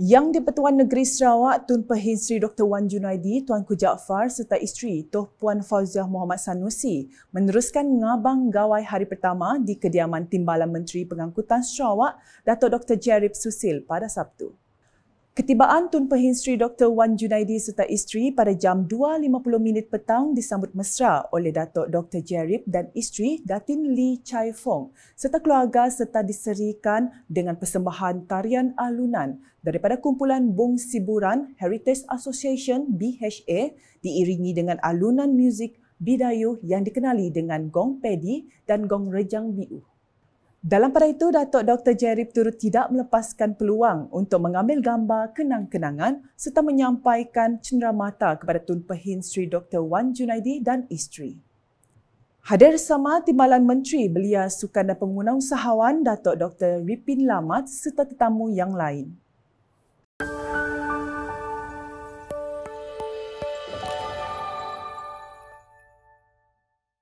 Yang di-Pertua Negeri Sarawak, Tun Perhin Sri Dr. Wan Junaidi, Tuanku Jaafar serta isteri Toh Puan Fauziah Muhammad Sanusi meneruskan ngabang gawai hari pertama di kediaman Timbalan Menteri Pengangkutan Sarawak, datuk Dr. Jarib Susil pada Sabtu. Ketibaan Tun Perhin Sri Dr. Wan Junaidi serta isteri pada jam 2.50 petang disambut mesra oleh Datuk Dr. Jerib dan isteri Datin Lee Chai Fong serta keluarga serta diserikan dengan persembahan tarian alunan daripada kumpulan Bung Siburan Heritage Association BHA diiringi dengan alunan muzik Bidayuh yang dikenali dengan Gong Pedi dan Gong Rejang Biuh. Dalam pada itu, Datuk Dr. Jerib turut tidak melepaskan peluang untuk mengambil gambar kenang-kenangan serta menyampaikan cenderamata kepada Tun Pehin Sri Dr. Wan Junaidi dan isteri. Hadir sama Timbalan Menteri Belia Sukan dan Pembangunan Usahawan Datuk Dr. Ripin Lamat serta tetamu yang lain.